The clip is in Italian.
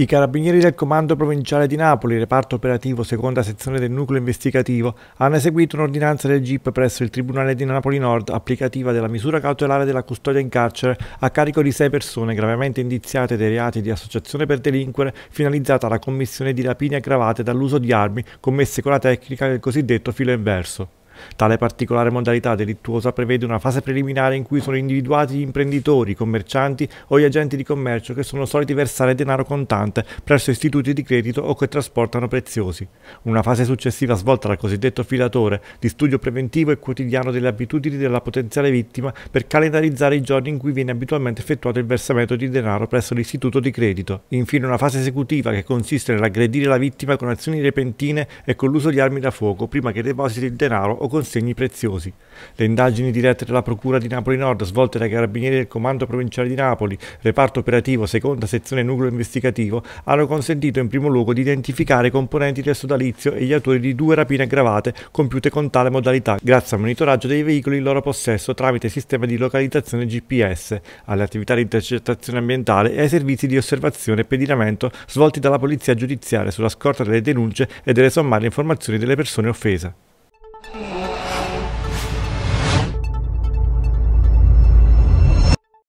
I carabinieri del Comando Provinciale di Napoli, reparto operativo seconda sezione del nucleo investigativo, hanno eseguito un'ordinanza del GIP presso il Tribunale di Napoli Nord applicativa della misura cautelare della custodia in carcere a carico di sei persone gravemente indiziate dei reati di associazione per delinquere finalizzata alla commissione di rapine aggravate dall'uso di armi commesse con la tecnica del cosiddetto filo inverso. Tale particolare modalità delittuosa prevede una fase preliminare in cui sono individuati gli imprenditori, i commercianti o gli agenti di commercio che sono soliti versare denaro contante presso istituti di credito o che trasportano preziosi. Una fase successiva svolta dal cosiddetto filatore di studio preventivo e quotidiano delle abitudini della potenziale vittima per calendarizzare i giorni in cui viene abitualmente effettuato il versamento di denaro presso l'istituto di credito. Infine una fase esecutiva che consiste nell'aggredire la vittima con azioni repentine e con l'uso di armi da fuoco prima che depositi il denaro o con segni preziosi. Le indagini dirette dalla Procura di Napoli Nord, svolte dai carabinieri del Comando Provinciale di Napoli, reparto operativo, seconda sezione nucleo investigativo, hanno consentito in primo luogo di identificare i componenti del sodalizio e gli autori di due rapine aggravate compiute con tale modalità, grazie al monitoraggio dei veicoli in loro possesso tramite sistema di localizzazione GPS, alle attività di intercettazione ambientale e ai servizi di osservazione e pedinamento svolti dalla Polizia Giudiziaria sulla scorta delle denunce e delle sommarie informazioni delle persone offese. mm